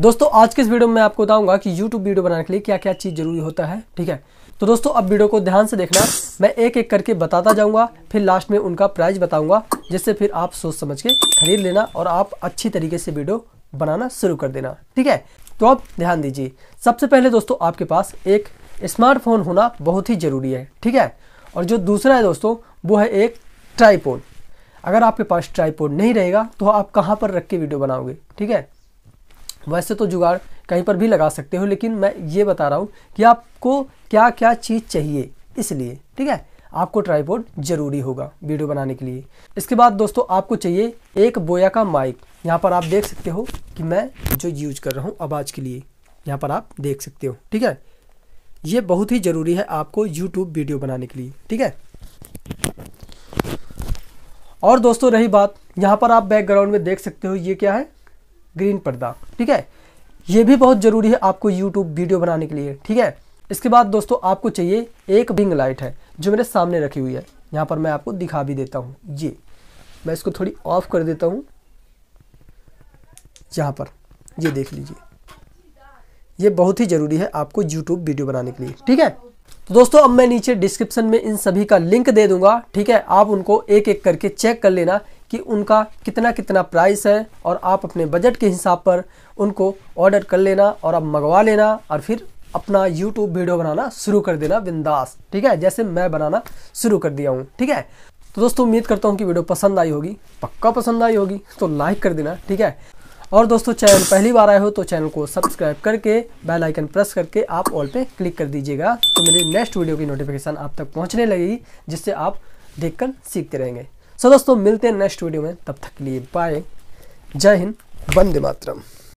दोस्तों आज के इस वीडियो में आपको बताऊंगा कि YouTube वीडियो बनाने के लिए क्या क्या चीज़ जरूरी होता है ठीक है तो दोस्तों अब वीडियो को ध्यान से देखना मैं एक एक करके बताता जाऊंगा फिर लास्ट में उनका प्राइस बताऊंगा जिससे फिर आप सोच समझ के खरीद लेना और आप अच्छी तरीके से वीडियो बनाना शुरू कर देना ठीक है तो आप ध्यान दीजिए सबसे पहले दोस्तों आपके पास एक स्मार्टफोन होना बहुत ही ज़रूरी है ठीक है और जो दूसरा है दोस्तों वो है एक ट्राईपोर्ड अगर आपके पास ट्राईपोर्ड नहीं रहेगा तो आप कहाँ पर रख के वीडियो बनाओगे ठीक है वैसे तो जुगाड़ कहीं पर भी लगा सकते हो लेकिन मैं ये बता रहा हूँ कि आपको क्या क्या चीज़ चाहिए इसलिए ठीक है आपको ट्राईपोर्ड जरूरी होगा वीडियो बनाने के लिए इसके बाद दोस्तों आपको चाहिए एक बोया का माइक यहाँ पर आप देख सकते हो कि मैं जो यूज कर रहा हूँ आवाज़ के लिए यहाँ पर आप देख सकते हो ठीक है ये बहुत ही ज़रूरी है आपको यूट्यूब वीडियो बनाने के लिए ठीक है और दोस्तों रही बात यहाँ पर आप बैकग्राउंड में देख सकते हो ये क्या है ग्रीन पर्दा ठीक है ये भी बहुत ज़रूरी है आपको यूट्यूब वीडियो बनाने के लिए ठीक है इसके बाद दोस्तों आपको चाहिए एक रिंग लाइट है जो मेरे सामने रखी हुई है यहाँ पर मैं आपको दिखा भी देता हूँ ये मैं इसको थोड़ी ऑफ कर देता हूँ यहाँ पर ये देख लीजिए ये बहुत ही ज़रूरी है आपको यूट्यूब वीडियो बनाने के लिए ठीक है तो दोस्तों अब मैं नीचे डिस्क्रिप्शन में इन सभी का लिंक दे दूंगा ठीक है आप उनको एक एक करके चेक कर लेना कि उनका कितना कितना प्राइस है और आप अपने बजट के हिसाब पर उनको ऑर्डर कर लेना और आप मंगवा लेना और फिर अपना यूट्यूब वीडियो बनाना शुरू कर देना बिंदास ठीक है जैसे मैं बनाना शुरू कर दिया हूँ ठीक है तो दोस्तों उम्मीद करता हूँ कि वीडियो पसंद आई होगी पक्का पसंद आई होगी तो लाइक कर देना ठीक है और दोस्तों चैनल पहली बार आए हो तो चैनल को सब्सक्राइब करके बेल आइकन प्रेस करके आप ऑल पे क्लिक कर दीजिएगा तो मेरी नेक्स्ट वीडियो की नोटिफिकेशन आप तक पहुंचने लगेगी जिससे आप देखकर सीखते रहेंगे सो दोस्तों मिलते हैं नेक्स्ट वीडियो में तब तक के लिए बाय जय हिंद वंदे मातरम